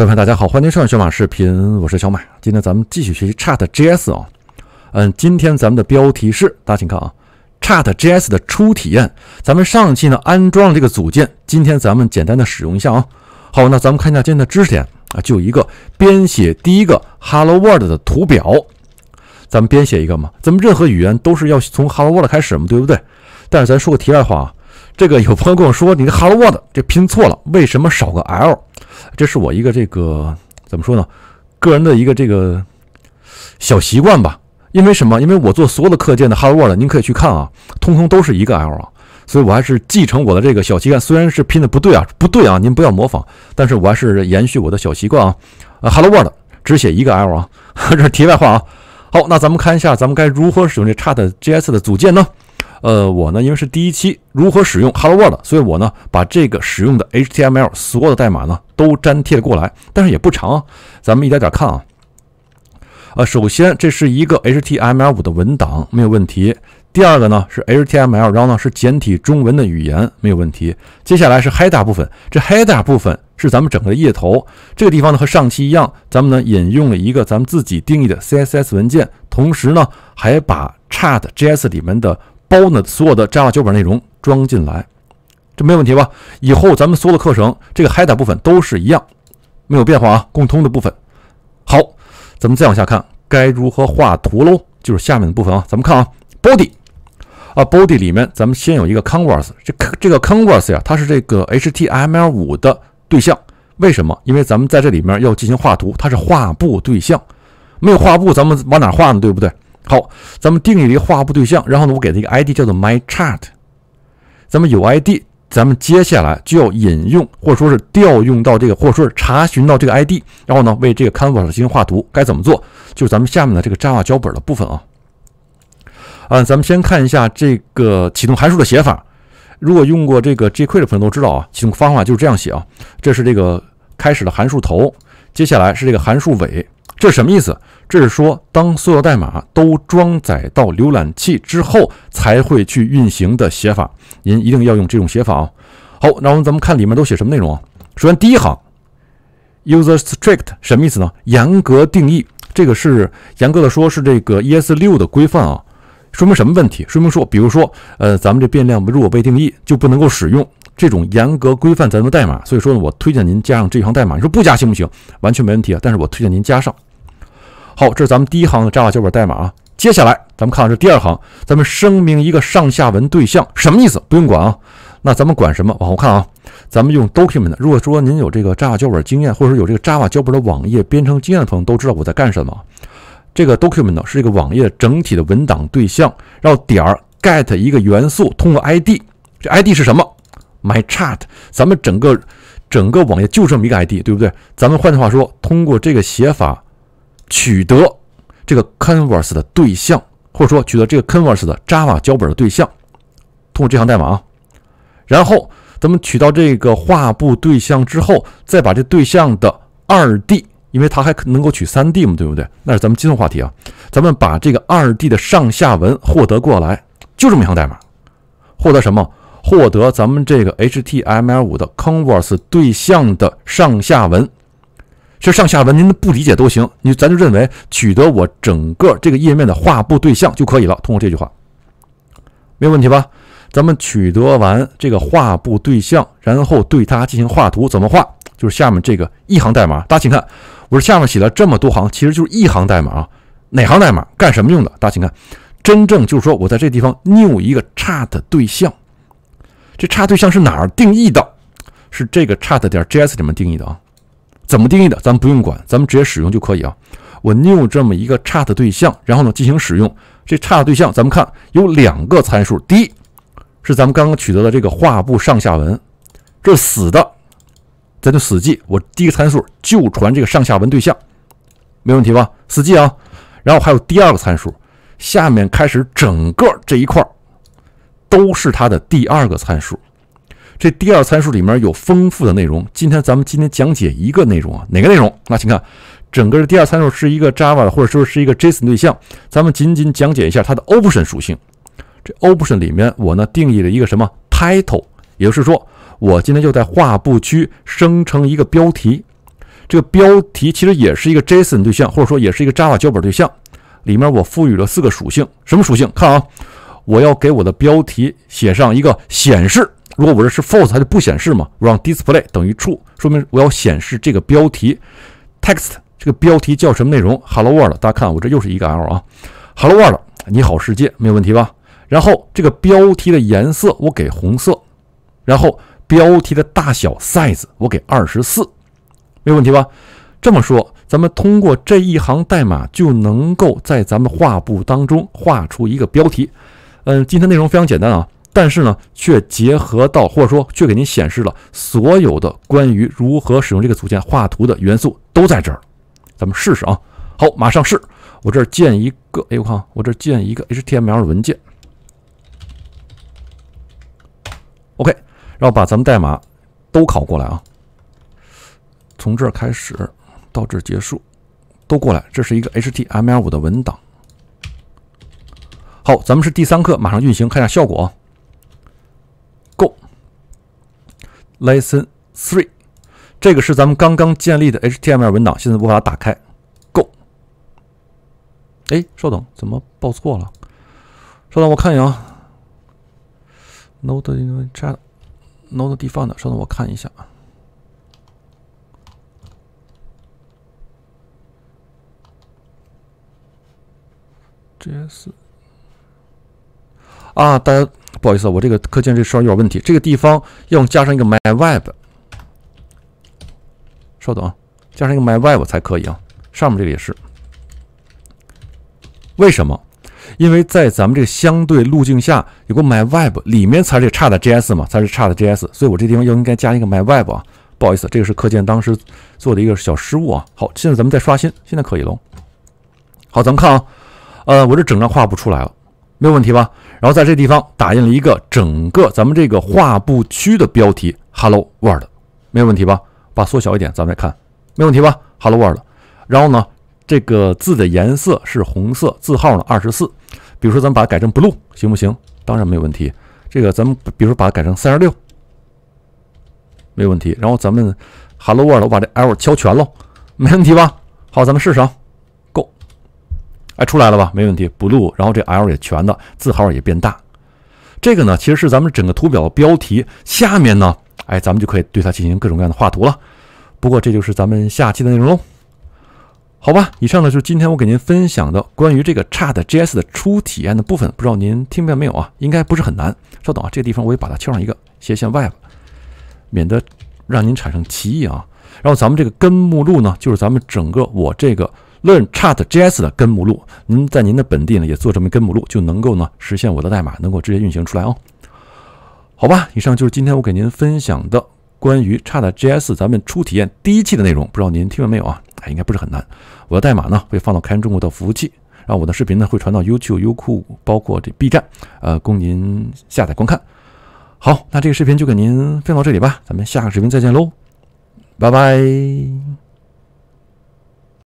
各位朋友大家好，欢迎收看小马视频，我是小马。今天咱们继续学习 c h a t JS 啊，嗯，今天咱们的标题是，大家请看啊，c h a t JS 的初体验。咱们上期呢安装了这个组件，今天咱们简单的使用一下啊。好，那咱们看一下今天的知识点啊，就一个编写第一个 Hello World 的图表。咱们编写一个嘛，咱们任何语言都是要从 Hello World 开始嘛，对不对？但是咱说个题外话啊，这个有朋友跟我说，你这 Hello World 这拼错了，为什么少个 L？这是我一个这个怎么说呢，个人的一个这个小习惯吧。因为什么？因为我做所有的课件的 Hello World，您可以去看啊，通通都是一个 L 啊。所以我还是继承我的这个小习惯，虽然是拼的不对啊，不对啊，您不要模仿。但是我还是延续我的小习惯啊，啊，Hello World 只写一个 L 啊。这是题外话啊。好，那咱们看一下，咱们该如何使用这 c h a t JS 的组件呢？呃，我呢，因为是第一期如何使用 Hello World，所以我呢把这个使用的 HTML 所有的代码呢都粘贴过来，但是也不长啊。咱们一点点看啊。呃，首先这是一个 HTML 五的文档，没有问题。第二个呢是 HTML，然后呢是简体中文的语言，没有问题。接下来是 Head 部分，这 Head 部分是咱们整个的页头。这个地方呢和上期一样，咱们呢引用了一个咱们自己定义的 CSS 文件，同时呢还把 Chart JS 里面的。包呢，所有的 Java 脚本内容装进来，这没有问题吧？以后咱们所有的课程，这个 head 部分都是一样，没有变化啊，共通的部分。好，咱们再往下看，该如何画图喽？就是下面的部分啊。咱们看啊，body 啊，body 里面咱们先有一个 c o n v e r s e 这这个 c o n v e r s e 呀，它是这个 HTML 五的对象。为什么？因为咱们在这里面要进行画图，它是画布对象。没有画布，咱们往哪画呢？对不对？好，咱们定义了一个画布对象，然后呢，我给它一个 ID 叫做 my chart。咱们有 ID，咱们接下来就要引用或者说是调用到这个，或者说是查询到这个 ID，然后呢，为这个 canvas 进行画图，该怎么做？就是咱们下面的这个 Java 脚本的部分啊。啊，咱们先看一下这个启动函数的写法。如果用过这个 JQuery 的朋友都知道啊，启动方法就是这样写啊。这是这个开始的函数头，接下来是这个函数尾。这是什么意思？这是说，当所有代码都装载到浏览器之后，才会去运行的写法。您一定要用这种写法啊。好，然后咱们看里面都写什么内容啊？首先第一行，user strict 什么意思呢？严格定义，这个是严格的说是这个 ES 六的规范啊。说明什么问题？说明说，比如说，呃，咱们这变量如果被定义，就不能够使用这种严格规范咱们的代码。所以说，呢，我推荐您加上这一行代码。你说不加行不行？完全没问题啊。但是我推荐您加上。好，这是咱们第一行的 Java 脚本代码啊。接下来咱们看看这第二行，咱们声明一个上下文对象，什么意思？不用管啊。那咱们管什么？往后看啊。咱们用 document。如果说您有这个 Java 脚本经验，或者说有这个 Java 脚本的网页编程经验的朋友，都知道我在干什么。这个 document 是一个网页整体的文档对象，然后点儿 get 一个元素，通过 id。这 id 是什么？mychart。咱们整个整个网页就这么一个 id，对不对？咱们换句话说，通过这个写法。取得这个 c o n v e r s e 的对象，或者说取得这个 c o n v e r s e 的 Java 脚本的对象，通过这行代码啊，然后咱们取到这个画布对象之后，再把这对象的二 D，因为它还能够取三 D 嘛，对不对？那是咱们今天话题啊，咱们把这个二 D 的上下文获得过来，就这么一行代码，获得什么？获得咱们这个 HTML5 的 c o n v e r s e 对象的上下文。这上下文您不理解都行，你咱就认为取得我整个这个页面的画布对象就可以了。通过这句话，没有问题吧？咱们取得完这个画布对象，然后对它进行画图，怎么画？就是下面这个一行代码，大家请看。我这下面写了这么多行，其实就是一行代码啊。哪行代码干什么用的？大家请看，真正就是说我在这地方 new 一个 chart 对象，这 chart 对象是哪儿定义的？是这个 chart 点 js 里面定义的啊。怎么定义的，咱们不用管，咱们直接使用就可以啊。我 new 这么一个差的对象，然后呢进行使用。这差的对象，咱们看有两个参数。第一是咱们刚刚取得的这个画布上下文，这是死的，咱就死记。我第一个参数就传这个上下文对象，没问题吧？死记啊。然后还有第二个参数，下面开始整个这一块都是它的第二个参数。这第二参数里面有丰富的内容，今天咱们今天讲解一个内容啊，哪个内容？那请看，整个的第二参数是一个 Java 的，或者说是一个 JSON 对象，咱们仅仅讲解一下它的 option 属性。这 option 里面我呢定义了一个什么 title，也就是说我今天就在画布区生成一个标题，这个标题其实也是一个 JSON 对象，或者说也是一个 Java 脚本对象，里面我赋予了四个属性，什么属性？看啊。我要给我的标题写上一个显示，如果我这是 false，它就不显示嘛？我让 display 等于 true，说明我要显示这个标题。text 这个标题叫什么内容？Hello World，大家看我这又是一个 l 啊，Hello World，你好世界，没有问题吧？然后这个标题的颜色我给红色，然后标题的大小 size 我给二十四，没有问题吧？这么说，咱们通过这一行代码就能够在咱们画布当中画出一个标题。嗯，今天内容非常简单啊，但是呢，却结合到或者说却给您显示了所有的关于如何使用这个组件画图的元素都在这儿。咱们试试啊，好，马上试。我这儿建一个，哎，我看，我这建一个 HTML 文件。OK，然后把咱们代码都拷过来啊，从这儿开始到这结束，都过来。这是一个 HTML 五的文档。好，咱们是第三课，马上运行，看一下效果。Go，Lesson Three，这个是咱们刚刚建立的 HTML 文档，现在无把它打开。Go，哎，稍等，怎么报错了？稍等，我看一眼。啊。Node in h a t n o d e f n 方 t 稍等，我看一下。JS 啊，大家不好意思，我这个课件这稍微有点问题，这个地方要加上一个 my web，稍等，啊，加上一个 my web 才可以啊。上面这个也是，为什么？因为在咱们这个相对路径下有个 my web，里面才是差的 js 嘛，才是差的 js，所以我这地方要应该加一个 my web 啊。不好意思，这个是课件当时做的一个小失误啊。好，现在咱们再刷新，现在可以了。好，咱们看啊，呃，我这整张画不出来了。没有问题吧？然后在这地方打印了一个整个咱们这个画布区的标题 “Hello World”，没有问题吧？把缩小一点，咱们来看，没问题吧？“Hello World”，然后呢，这个字的颜色是红色，字号呢二十四。比如说咱们把它改成 blue，行不行？当然没有问题。这个咱们比如说把它改成三十六，没有问题。然后咱们 “Hello World”，我把这 L 敲全了，没问题吧？好，咱们试试。啊。哎，出来了吧？没问题，blue，然后这 l 也全的，字号也变大。这个呢，其实是咱们整个图表的标题下面呢，哎，咱们就可以对它进行各种各样的画图了。不过这就是咱们下期的内容喽，好吧？以上呢就是今天我给您分享的关于这个 c h a t js 的初体验的部分，不知道您听明白没有啊？应该不是很难。稍等啊，这个地方我也把它敲上一个斜线了，免得让您产生歧义啊。然后咱们这个根目录呢，就是咱们整个我这个。Learn c h a t JS 的根目录，您在您的本地呢也做这么根目录，就能够呢实现我的代码能够直接运行出来哦。好吧，以上就是今天我给您分享的关于 c h a t JS 咱们初体验第一期的内容，不知道您听了没有啊？哎，应该不是很难。我的代码呢会放到开源中国的服务器，然后我的视频呢会传到 YouTube、优酷，包括这 B 站，呃，供您下载观看。好，那这个视频就给您分享到这里吧，咱们下个视频再见喽，拜拜。